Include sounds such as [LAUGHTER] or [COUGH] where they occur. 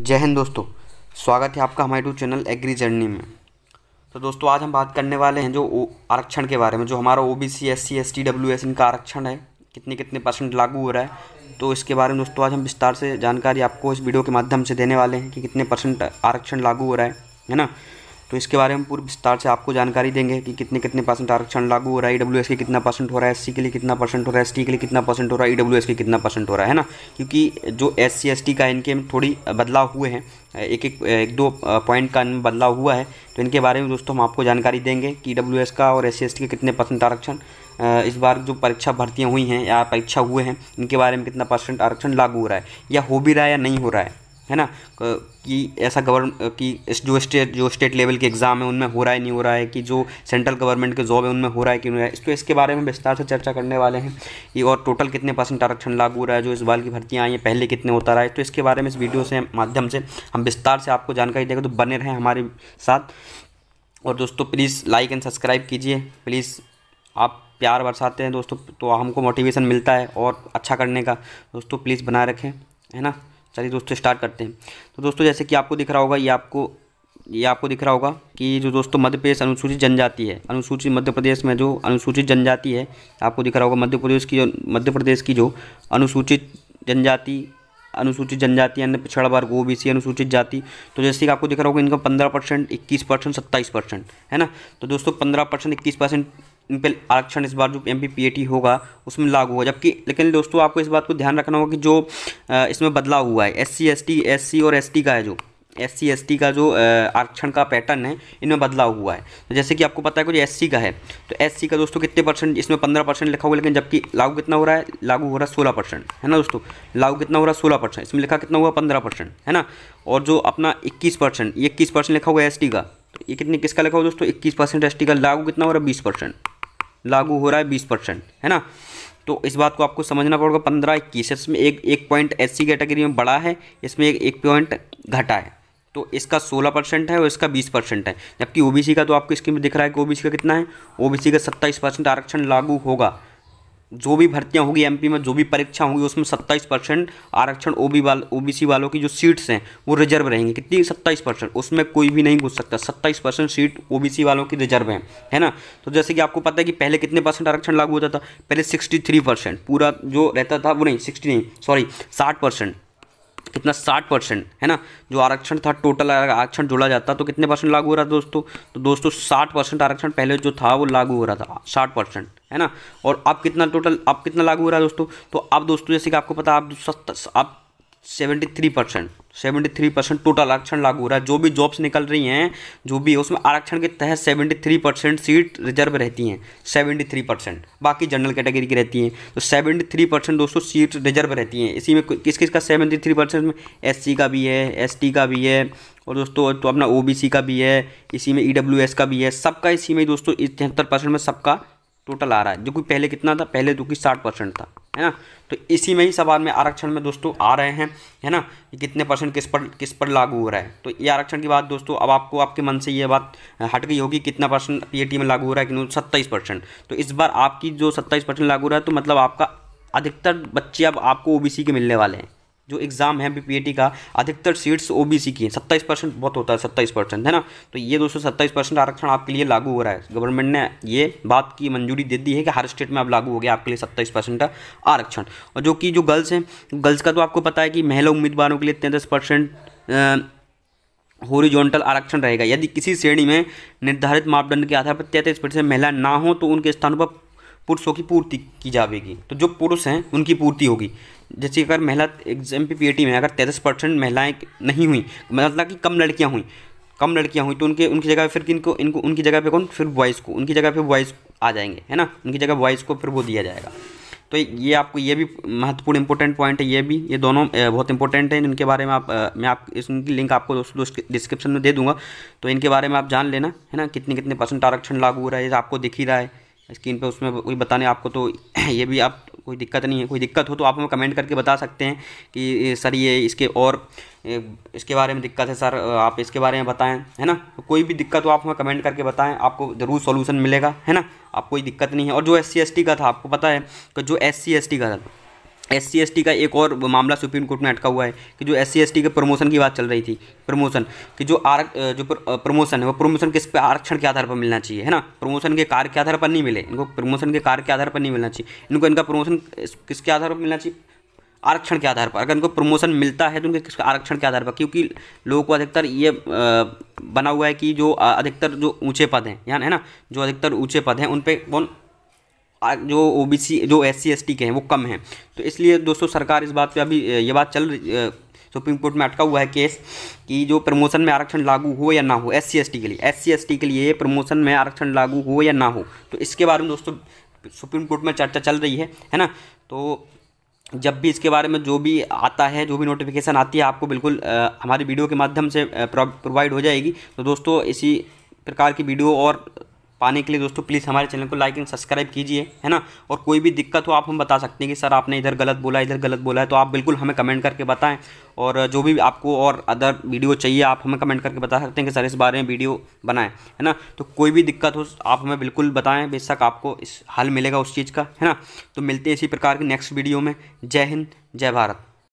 जय हिंद दोस्तों स्वागत है आपका हमारे यूट्यूब चैनल एग्री जर्नी में तो दोस्तों आज हम बात करने वाले हैं जो आरक्षण के बारे में जो हमारा O B C S C S T W S इनका आरक्षण है कितने कितने परसेंट लागू हो रहा है तो इसके बारे में दोस्तों आज हम विस्तार से जानकारी आपको इस वीडियो के माध्यम से देने वाले हैं कि कितने परसेंट आरक्षण लागू हो रहा है है ना तो इसके बारे में पूरी विस्तार से आपको जानकारी देंगे कि कितने कितने परसेंट आरक्षण लागू हो रहा है ई e के कितना परसेंट हो रहा है एस के लिए कितना परसेंट हो रहा है एस के लिए कितना परसेंट हो रहा है ई e के कितना परसेंट हो रहा है ना क्योंकि जो एस सी का इनके में थोड़ी बदलाव हुए हैं एक एक एक दो पॉइंट का बदलाव हुआ है तो इनके बारे में दोस्तों हम आपको जानकारी देंगे कि ई e का और एस सी के कितने परसेंट आरक्षण इस बार जो परीक्षा भर्तियाँ हुई हैं या परीक्षा हुए हैं इनके बारे में कितना परसेंट आरक्षण लागू हो रहा है या हो भी रहा है या नहीं हो रहा है है ना कि ऐसा गवर्न कि जो स्टेट जो स्टेट लेवल के एग्ज़ाम है उनमें हो रहा है नहीं हो रहा है कि जो सेंट्रल गवर्नमेंट के जॉब है उनमें हो रहा है कि नहीं हो रहा है तो इसके बारे में विस्तार से चर्चा करने वाले हैं कि और टोटल कितने परसेंट आरक्षण लागू हो रहा है जो इस बार की भर्तियाँ आई हैं पहले कितने होता रहा है तो इसके बारे में इस वीडियो से माध्यम से हम विस्तार से आपको जानकारी देंगे तो बने रहें हमारे साथ और दोस्तों प्लीज़ लाइक एंड सब्सक्राइब कीजिए प्लीज़ आप प्यार बरसाते हैं दोस्तों तो हमको मोटिवेशन मिलता है और अच्छा करने का दोस्तों प्लीज़ बनाए रखें है ना चलिए दोस्तों स्टार्ट करते हैं तो दोस्तों जैसे कि आपको दिख रहा होगा ये आपको ये आपको दिख रहा होगा कि जो दोस्तों मध्य प्रदेश अनुसूचित जनजाति है अनुसूचित मध्य प्रदेश में जो अनुसूचित जनजाति है आपको दिख रहा होगा मध्य प्रदेश की मध्य प्रदेश की जो अनुसूचित जनजाति अनुसूचित जनजाति अन्य पिछड़ा वर्ग ओ बी सी अनुसूचित जाति तो जैसे कि आपको दिख रहा होगा इनका पंद्रह परसेंट इक्कीस परसेंट सत्ताईस परसेंट है ना तो दोस्तों पंद्रह परसेंट इक्कीस परसेंट इन पर आरक्षण इस बार जो एम पी होगा उसमें लागू होगा जबकि लेकिन दोस्तों आपको इस बात को ध्यान रखना होगा कि जो इसमें बदलाव हुआ है S C S T S C और एस टी का है जो एस सी एस टी का जो आरक्षण का पैटर्न है इनमें बदलाव हुआ है तो जैसे कि आपको पता है कुछ एस सी का है तो एस सी का दोस्तों कितने परसेंट इसमें पंद्रह परसेंट लिखा हुआ लेकिन जबकि लागू कितना हो रहा है लागू हो रहा है सोलह परसेंट है ना दोस्तों लागू कितना हो रहा है सोलह परसेंट इसमें लिखा कितना हुआ पंद्रह परसेंट है ना और जो अपना इक्कीस परसेंट इक्कीस परसेंट लिखा हुआ है एस टी का तो ये कितने किसका लिखा हुआ दोस्तों इक्कीस परसेंट एस टी का लागू कितना हो रहा है बीस परसेंट लागू हो रहा है बीस परसेंट है ना तो इस बात को आपको समझना पड़ेगा पंद्रह इक्कीस इसमें एक एक पॉइंट एस कैटेगरी में बढ़ा है इसमें एक एक पॉइंट घटा है तो इसका सोलह परसेंट है और इसका बीस परसेंट है जबकि ओबीसी का तो आपको स्कीम में दिख रहा है कि ओबीसी का कितना है ओबीसी का सत्ताईस परसेंट आरक्षण लागू होगा जो भी भर्तियाँ होगी एमपी में जो भी परीक्षा होगी उसमें सत्ताईस परसेंट आरक्षण ओ बी वाल ओ वालों की जो सीट्स हैं वो रिजर्व रहेंगी कितनी सत्ताईस परसेंट उसमें कोई भी नहीं घुस सकता सत्ताईस परसेंट सीट ओ वालों की रिजर्व है है ना तो जैसे कि आपको पता है कि पहले कितने परसेंट आरक्षण लागू होता था पहले सिक्सटी थ्री परसेंट पूरा जो रहता था वो नहीं सिक्सटी नहीं सॉरी साठ परसेंट कितना साठ परसेंट है ना जो आरक्षण था टोटल आरक्षण जोड़ा जाता तो कितने परसेंट लागू हो रहा था दोस्तों तो दोस्तों साठ परसेंट आरक्षण पहले जो था वो लागू हो रहा था साठ परसेंट है ना और अब कितना टोटल अब कितना लागू हो रहा है दोस्तों तो अब दोस्तों जैसे कि आपको पता आप आप seventy three percent seventy three percent total आरक्षण लागू हो रहा है जो भी जॉब्स निकल रही हैं जो भी है उसमें आरक्षण के तहत seventy three percent seat reserve रहती हैं सेवेंटी थ्री परसेंट बाकी जनरल कैटेगरी की रहती हैं तो सेवेंटी थ्री परसेंट दोस्तों सीट रिजर्व रहती हैं इसी में किस किस का सेवेंटी थ्री परसेंट में एस का भी है एस का भी है और दोस्तों तो अपना ओ का भी है इसी में ई e का भी है सबका इसी में दोस्तों तिहत्तर परसेंट में सबका टोटल आ रहा है जो कि पहले कितना था पहले जो कि साठ परसेंट था है ना तो इसी में ही सवाल में आरक्षण में दोस्तों आ रहे हैं है ना कि कितने परसेंट किस पर किस पर लागू हो रहा है तो ये आरक्षण की बात दोस्तों अब आपको आपके मन से ये बात हट गई होगी कितना परसेंट पीएटी में लागू हो रहा है कि सत्ताईस परसेंट तो इस बार आपकी जो सत्ताईस परसेंट लागू हो रहा है तो मतलब आपका अधिकतर बच्चे अब आपको सी के मिलने वाले हैं जो एग्ज़ाम है बीपीएटी का अधिकतर सीट्स ओबीसी की सत्ताईस परसेंट बहुत होता है सत्ताईस परसेंट है ना तो ये दोस्तों सत्ताईस परसेंट आरक्षण आपके लिए लागू हो रहा है गवर्नमेंट ने ये बात की मंजूरी दे दी है कि हर स्टेट में अब लागू हो गया आपके लिए सत्ताईस परसेंट आरक्षण और जो कि जो गर्ल्स हैं गर्ल्स का तो आपको पता है कि महिला उम्मीदवारों के लिए तैंतीस परसेंट होरिजोनटल आरक्षण रहेगा यदि किसी श्रेणी में निर्धारित मापदंड के आधार पर तैंतीस परसेंट महिला ना हो तो उनके स्थानों पर पुरुषों की पूर्ति की जाएगी तो जो पुरुष हैं उनकी पूर्ति होगी जैसे अगर महिला एग्जाम पी पी e में अगर तैंतीस परसेंट महिलाएँ नहीं हुई मतलब कि कम लड़कियाँ हुई कम लड़कियाँ हुई तो उनके उनकी जगह फिर इनको इनको उनकी जगह पे कौन फिर बॉयज़ को उनकी जगह पे बॉयज़ आ जाएंगे है ना उनकी जगह बॉयज़ को फिर वो दिया जाएगा तो ये आपको ये भी महत्वपूर्ण इंपॉर्टेंट पॉइंट है ये भी ये दोनों बहुत इंपॉर्टेंट हैं इनके बारे में आप मैं आप इसकी लिंक आपको दोस्तों डिस्क्रिप्शन में दे दूंगा तो इनके बारे में आप जान लेना है ना कितने कितने परसेंट आरक्षण लागू हो रहा है आपको दिख ही रहा है स्क्रीन पर उसमें कोई बताने आपको तो [CLEARS THROAT] ये भी आप कोई दिक्कत नहीं है कोई दिक्कत हो तो आप हमें कमेंट करके बता सकते हैं कि सर ये इसके और इसके बारे में दिक्कत है सर आप इसके बारे में बताएं है ना तो कोई भी दिक्कत हो आप हमें कमेंट करके बताएं आपको ज़रूर सॉल्यूशन मिलेगा है ना आप कोई दिक्कत नहीं है और जो एस सी का था आपको पता है कि जो एस सी का था एस सी का एक और मामला सुप्रीम कोर्ट में अटका हुआ है कि जो एस सी के प्रमोशन की बात चल रही थी प्रमोशन कि जो आर जो प्रमोशन है वो प्रमोशन किस पे आरक्षण के आधार पर मिलना चाहिए है ना प्रमोशन के कार्य के आधार पर नहीं मिले इनको प्रमोशन के कार्य के आधार पर नहीं मिलना चाहिए इनको इनका प्रमोशन किसके आधार पर मिलना चाहिए आरक्षण के आधार पर अगर इनको प्रमोशन मिलता है तो उनके किस आरक्षण के आधार पर क्योंकि लोगों को अधिकतर ये बना हुआ है कि जो अधिकतर जो ऊँचे पद हैं यहाँ है ना जो अधिकतर ऊँचे पद हैं उन पर कौन जो ओ बी सी जो एस सी एस टी के हैं वो कम हैं तो इसलिए दोस्तों सरकार इस बात पे अभी ये बात चल सुप्रीम कोर्ट में अटका हुआ है केस कि जो प्रमोशन में आरक्षण लागू हो या ना हो एस सी एस टी के लिए एस सी एस टी के लिए प्रमोशन में आरक्षण लागू हो या ना हो तो इसके बारे में दोस्तों सुप्रीम कोर्ट में चर्चा चल रही है है ना तो जब भी इसके बारे में जो भी आता है जो भी नोटिफिकेशन आती है आपको बिल्कुल हमारी वीडियो के माध्यम से प्रोवाइड हो जाएगी तो दोस्तों इसी प्रकार की वीडियो और पाने के लिए दोस्तों प्लीज़ हमारे चैनल को लाइक एंड सब्सक्राइब कीजिए है ना और कोई भी दिक्कत हो आप हम बता सकते हैं कि सर आपने इधर गलत बोला इधर गलत बोला है तो आप बिल्कुल हमें कमेंट करके बताएं और जो भी आपको और अदर वीडियो चाहिए आप हमें कमेंट करके बता सकते हैं कि सर इस बारे में वीडियो बनाएं है ना तो कोई भी दिक्कत हो आप हमें बिल्कुल बताएँ बेशक आपको इस हल मिलेगा उस चीज़ का है ना तो मिलते हैं इसी प्रकार के नेक्स्ट वीडियो में जय हिंद जय भारत